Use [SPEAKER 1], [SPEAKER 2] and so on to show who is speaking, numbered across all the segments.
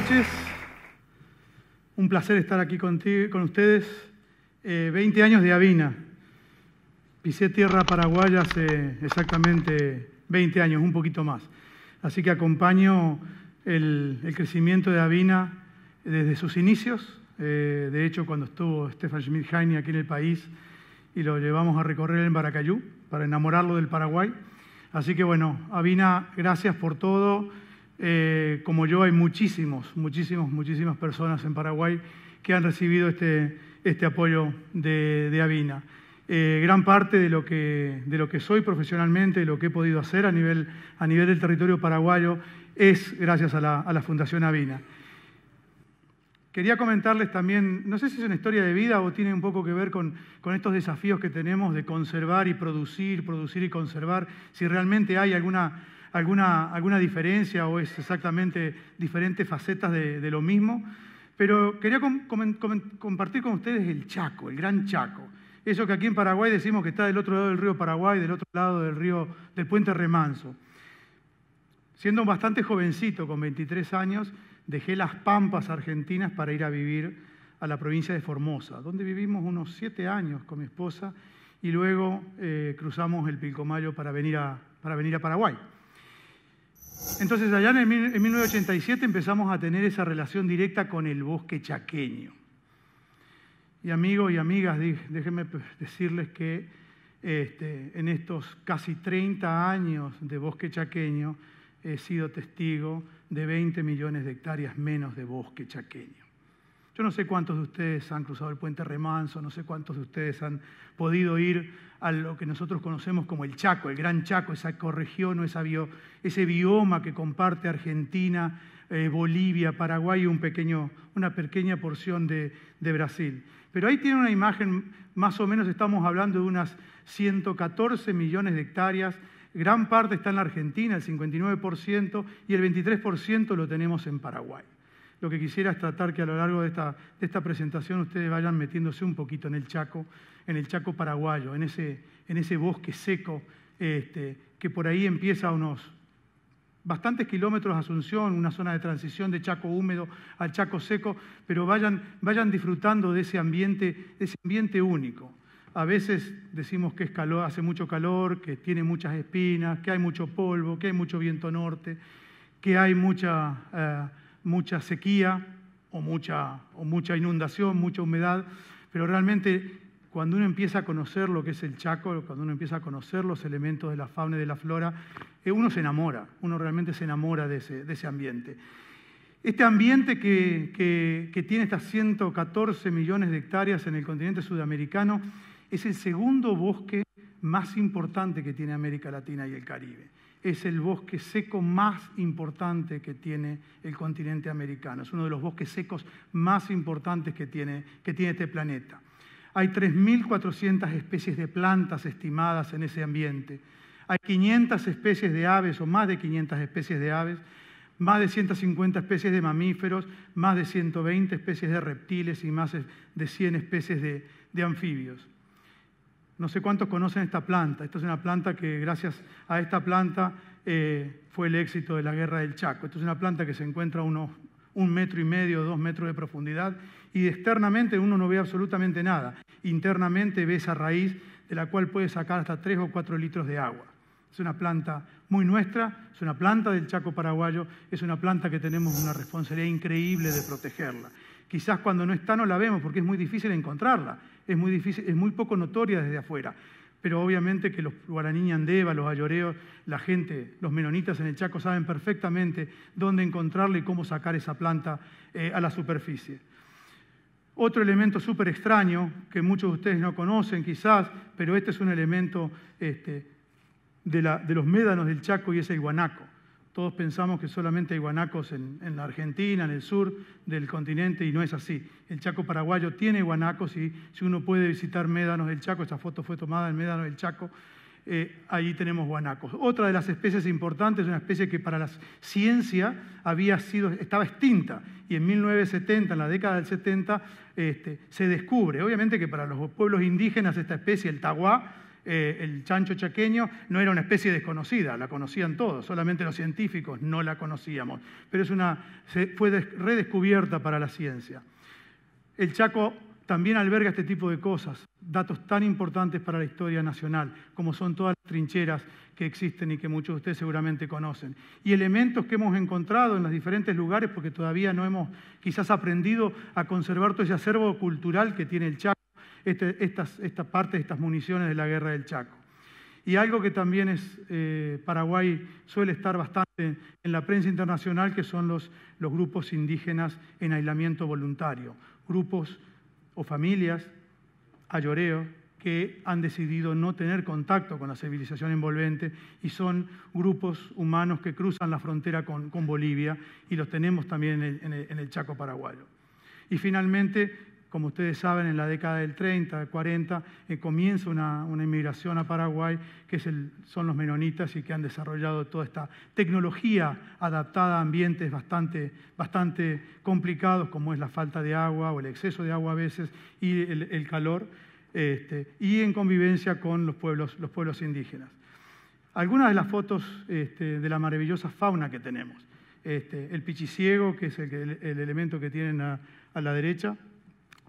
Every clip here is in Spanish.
[SPEAKER 1] noches. Un placer estar aquí con ustedes. Eh, veinte 20 años de Avina. Pisé tierra paraguaya hace exactamente 20 años, un poquito más. Así que acompaño el, crecimiento de Avina desde sus inicios. Eh, de hecho, cuando estuvo Stefan schmidt heine aquí en el país y lo llevamos a recorrer en Baracayú para enamorarlo del Paraguay. Así que bueno, Avina, gracias por todo eh, como yo, hay muchísimos, muchísimos, muchísimas personas en Paraguay que han recibido este, este apoyo de, de Avina. Eh, gran parte de lo, que, de lo que soy profesionalmente, de lo que he podido hacer a nivel, a nivel del territorio paraguayo, es gracias a la, a la Fundación Avina. Quería comentarles también, no sé si es una historia de vida o tiene un poco que ver con, con, estos desafíos que tenemos de conservar y producir, producir y conservar, si realmente hay alguna, alguna, alguna diferencia o es exactamente diferentes facetas de, lo mismo. Pero quería compartir con ustedes el Chaco, el Gran Chaco. Eso que aquí en Paraguay decimos que está del otro lado del río Paraguay, del otro lado del río del puente Remanso. Siendo bastante jovencito, con 23 años, dejé las pampas argentinas para ir a vivir a la provincia de Formosa, donde vivimos unos siete años con mi esposa y luego eh, cruzamos el Pilcomayo para venir a, para venir a Paraguay. Entonces allá en, 1987 empezamos a tener esa relación directa con el bosque chaqueño. Y amigos y amigas, déjenme decirles que este, en estos casi 30 años de bosque chaqueño he sido testigo de 20 millones de hectáreas menos de bosque chaqueño. Yo no sé cuántos de ustedes han cruzado el puente Remanso, no sé cuántos de ustedes han podido ir a lo que nosotros conocemos como el Chaco, el Gran Chaco, esa ecorregión o ese bioma que comparte Argentina, eh, Bolivia, Paraguay y una pequeña porción de, de Brasil. Pero ahí tiene una imagen, más o menos estamos hablando de unas 114 millones de hectáreas, gran parte está en la Argentina, el 59%, y el 23% lo tenemos en Paraguay. Lo que quisiera es tratar que a lo largo de esta, de esta presentación ustedes vayan metiéndose un poquito en el Chaco, en el Chaco paraguayo, en ese, en ese bosque seco este, que por ahí empieza a unos bastantes kilómetros de Asunción, una zona de transición de Chaco húmedo al Chaco seco, pero vayan, vayan disfrutando de ese ambiente, ese ambiente único. A veces decimos que es hace mucho calor, que tiene muchas espinas, que hay mucho polvo, que hay mucho viento norte, que hay mucha eh, mucha sequía o mucha, o mucha inundación, mucha humedad, pero realmente cuando uno empieza a conocer lo que es el Chaco, cuando uno empieza a conocer los elementos de la fauna y de la flora, eh, uno se enamora, uno realmente se enamora de ese, ambiente. Este ambiente que, que, que, tiene estas 114 millones de hectáreas en el continente sudamericano es el segundo bosque más importante que tiene América Latina y el Caribe es el bosque seco más importante que tiene el continente americano. Es uno de los bosques secos más importantes que tiene, que tiene este planeta. Hay 3.400 especies de plantas estimadas en ese ambiente. Hay 500 especies de aves o más de 500 especies de aves, más de 150 especies de mamíferos, más de 120 especies de reptiles y más de 100 especies de anfibios. No sé cuántos conocen esta planta. Esta es una planta que gracias a esta planta eh, fue el éxito de la guerra del Chaco. Esta es una planta que se encuentra a unos un metro y medio, dos metros de profundidad, y externamente uno no ve absolutamente nada. Internamente ve esa raíz de la cual puede sacar hasta tres o cuatro litros de agua. Es una planta muy nuestra, es una planta del Chaco paraguayo, es una planta que tenemos una responsabilidad increíble de protegerla. Quizás cuando no está no la vemos porque es muy difícil encontrarla, es muy, poco notoria desde afuera. Pero obviamente que los guaraní andeva, los ayoreos, la gente, los menonitas en el Chaco saben perfectamente dónde encontrarla y cómo sacar esa planta eh, a la superficie. Otro elemento súper extraño que muchos de ustedes no conocen quizás, pero este es un elemento este, de, de, los médanos del Chaco y es el guanaco. Todos pensamos que solamente hay guanacos en, la Argentina, en el sur del continente, y no es así. El Chaco paraguayo tiene guanacos y si uno puede visitar Médanos del Chaco, esta foto fue tomada en Médanos del Chaco, eh, ahí tenemos guanacos. Otra de las especies importantes, una especie que para la ciencia había sido, estaba extinta y en 1970, en la década del 70, este, se descubre. Obviamente que para los pueblos indígenas esta especie, el tahuá, eh, el chancho chaqueño no era una especie desconocida, la conocían todos, solamente los científicos no la conocíamos, pero es una, fue redescubierta para la ciencia. El Chaco también alberga este tipo de cosas, datos tan importantes para la historia nacional, como son todas las trincheras que existen y que muchos de ustedes seguramente conocen. Y elementos que hemos encontrado en los diferentes lugares, porque todavía no hemos quizás aprendido a conservar todo ese acervo cultural que tiene el Chaco. Este, estas, esta parte de estas municiones de la guerra del Chaco. Y algo que también es, eh, Paraguay suele estar bastante en la prensa internacional, que son los, grupos indígenas en aislamiento voluntario, grupos o familias a lloreo que han decidido no tener contacto con la civilización envolvente y son grupos humanos que cruzan la frontera con, Bolivia y los tenemos también en el Chaco paraguayo. Y finalmente, como ustedes saben, en la década del 30, 40, eh, comienza una, una, inmigración a Paraguay, que son los menonitas y que han desarrollado toda esta tecnología adaptada a ambientes bastante, bastante complicados, como es la falta de agua o el exceso de agua a veces y el, calor, este, y en convivencia con los pueblos, los pueblos indígenas. Algunas de las fotos este, de la maravillosa fauna que tenemos. Este, el pichiciego, que es el, elemento que tienen a la derecha,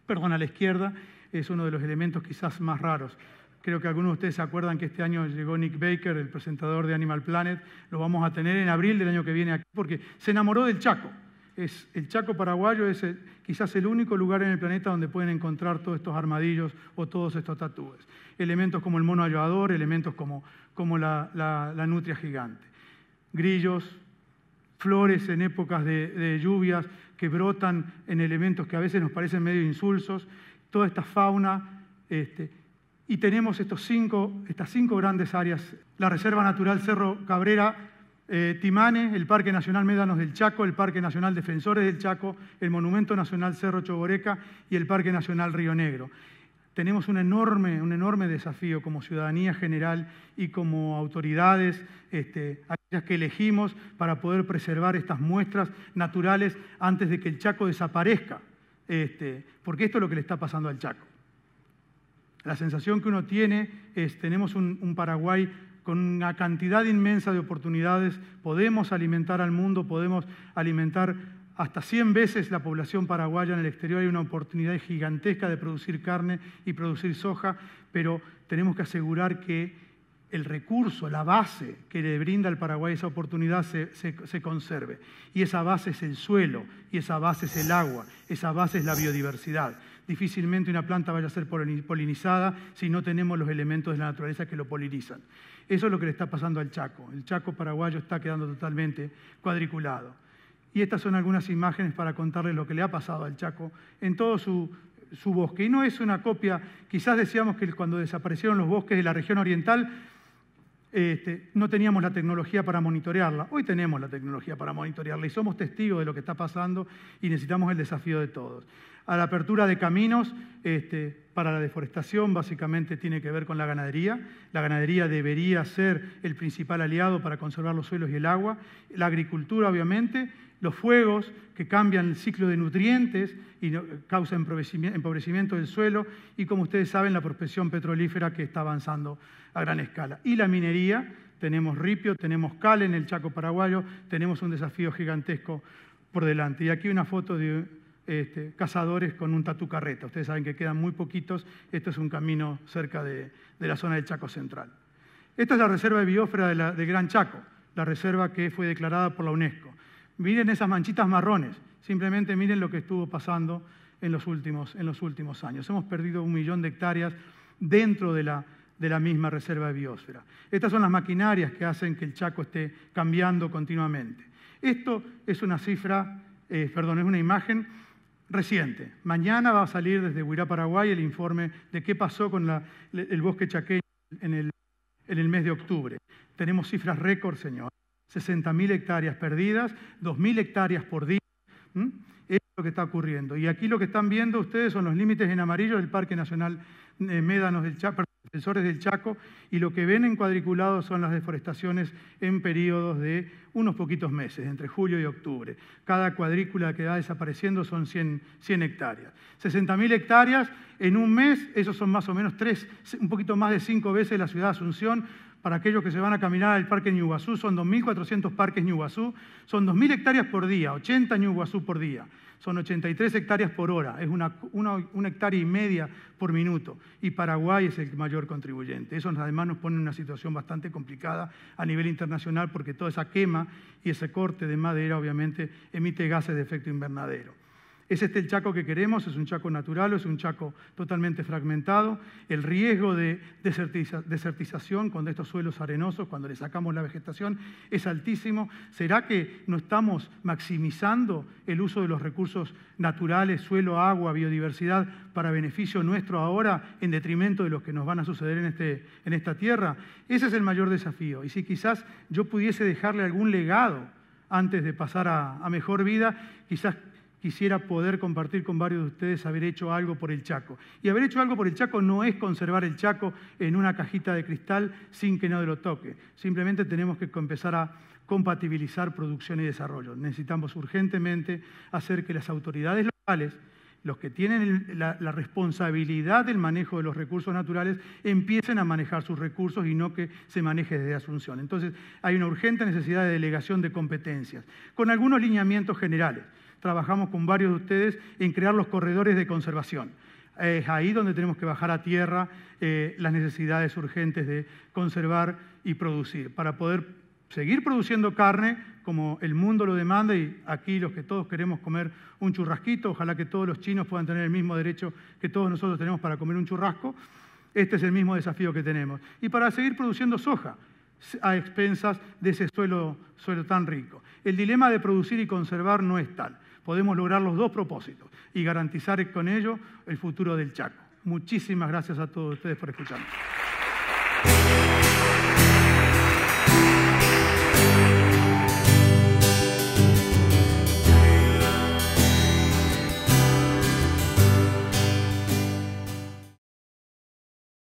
[SPEAKER 1] perdón, a la izquierda, es uno de los elementos quizás más raros. Creo que algunos de ustedes se acuerdan que este año llegó Nick Baker, el presentador de Animal Planet. Lo vamos a tener en abril del año que viene aquí porque se enamoró del Chaco. Es, el Chaco paraguayo es quizás el único lugar en el planeta donde pueden encontrar todos estos armadillos o todos estos tatúes. Elementos como el mono ayudador, elementos como, la nutria gigante. Grillos, flores en épocas de, lluvias que brotan en elementos que a veces nos parecen medio insulsos, toda esta fauna. Este, y tenemos estos estas cinco grandes áreas, la Reserva Natural Cerro Cabrera, eh, Timane, el Parque Nacional Médanos del Chaco, el Parque Nacional Defensores del Chaco, el Monumento Nacional Cerro Choboreca y el Parque Nacional Río Negro. Tenemos un enorme, un enorme desafío como ciudadanía general y como autoridades este, que elegimos para poder preservar estas muestras naturales antes de que el Chaco desaparezca, este, porque esto es lo que le está pasando al Chaco. La sensación que uno tiene es, tenemos un, un Paraguay con una cantidad inmensa de oportunidades, podemos alimentar al mundo, podemos alimentar hasta 100 veces la población paraguaya en el exterior, hay una oportunidad gigantesca de producir carne y producir soja, pero tenemos que asegurar que el recurso, la base que le brinda al Paraguay esa oportunidad se, conserve. Y esa base es el suelo, y esa base es el agua, esa base es la biodiversidad. Difícilmente una planta vaya a ser polinizada si no tenemos los elementos de la naturaleza que lo polinizan. Eso es lo que le está pasando al Chaco. El Chaco paraguayo está quedando totalmente cuadriculado. Y estas son algunas imágenes para contarles lo que le ha pasado al Chaco en todo su, su bosque. Y no es una copia, quizás decíamos que cuando desaparecieron los bosques de la región oriental, este, no teníamos la tecnología para monitorearla. Hoy tenemos la tecnología para monitorearla y somos testigos de lo que está pasando y necesitamos el desafío de todos. A la apertura de caminos este, para la deforestación básicamente tiene que ver con la ganadería. La ganadería debería ser el principal aliado para conservar los suelos y el agua. La agricultura, obviamente, los fuegos que cambian el ciclo de nutrientes y causan empobrecimiento del suelo y, como ustedes saben, la prospección petrolífera que está avanzando a gran escala. Y la minería, tenemos ripio, tenemos cal en el Chaco paraguayo, tenemos un desafío gigantesco por delante. Y aquí una foto de este, cazadores con un tatu carreta. Ustedes saben que quedan muy poquitos. Esto es un camino cerca de, la zona del Chaco Central. Esta es la reserva de biósfera de del Gran Chaco, la reserva que fue declarada por la UNESCO. Miren esas manchitas marrones, simplemente miren lo que estuvo pasando en los últimos, en los últimos años. Hemos perdido un millón de hectáreas dentro de la, de la misma reserva de biosfera. Estas son las maquinarias que hacen que el Chaco esté cambiando continuamente. Esto es una cifra, eh, perdón, es una imagen reciente. Mañana va a salir desde Huirá, Paraguay, el informe de qué pasó con el bosque chaqueño en el, en el mes de octubre. Tenemos cifras récord, señores. 60.000 hectáreas perdidas, 2.000 hectáreas por día. Es lo que está ocurriendo. Y aquí lo que están viendo ustedes son los límites en amarillo del Parque Nacional eh, Médanos del Chaco, del Chaco, y lo que ven en son las deforestaciones en periodos de unos poquitos meses, entre julio y octubre. Cada cuadrícula que va desapareciendo son 100, 100 hectáreas. 60.000 hectáreas en un mes, esos son más o menos tres, un poquito más de cinco veces la ciudad de Asunción, para aquellos que se van a caminar al Parque Ñubazú, son 2.400 parques Ñubazú, son 2.000 hectáreas por día, 80 Ñubazú por día, son 83 hectáreas por hora, es una, una hectárea y media por minuto. Y Paraguay es el mayor contribuyente. Eso además nos pone en una situación bastante complicada a nivel internacional porque toda esa quema y ese corte de madera obviamente emite gases de efecto invernadero. ¿Es este el Chaco que queremos? ¿Es un Chaco natural o es un Chaco totalmente fragmentado? El riesgo de desertización con estos suelos arenosos, cuando le sacamos la vegetación, es altísimo. ¿Será que no estamos maximizando el uso de los recursos naturales, suelo, agua, biodiversidad, para beneficio nuestro ahora, en detrimento de los que nos van a suceder en, este, en esta tierra? Ese es el mayor desafío. Y si quizás yo pudiese dejarle algún legado antes de pasar a mejor vida, quizás quisiera poder compartir con varios de ustedes haber hecho algo por el Chaco. Y haber hecho algo por el Chaco no es conservar el Chaco en una cajita de cristal sin que nadie lo toque. Simplemente tenemos que empezar a compatibilizar producción y desarrollo. Necesitamos urgentemente hacer que las autoridades locales, los que tienen la, responsabilidad del manejo de los recursos naturales, empiecen a manejar sus recursos y no que se maneje desde Asunción. Entonces, hay una urgente necesidad de delegación de competencias, con algunos lineamientos generales trabajamos con varios de ustedes en crear los corredores de conservación. Es ahí donde tenemos que bajar a tierra eh, las necesidades urgentes de conservar y producir, para poder seguir produciendo carne como el mundo lo demanda y aquí los que todos queremos comer un churrasquito, ojalá que todos los chinos puedan tener el mismo derecho que todos nosotros tenemos para comer un churrasco, este es el mismo desafío que tenemos. Y para seguir produciendo soja a expensas de ese suelo tan rico. El dilema de producir y conservar no es tal podemos lograr los dos propósitos y garantizar con ello el futuro del Chaco. Muchísimas gracias a todos ustedes por escucharnos.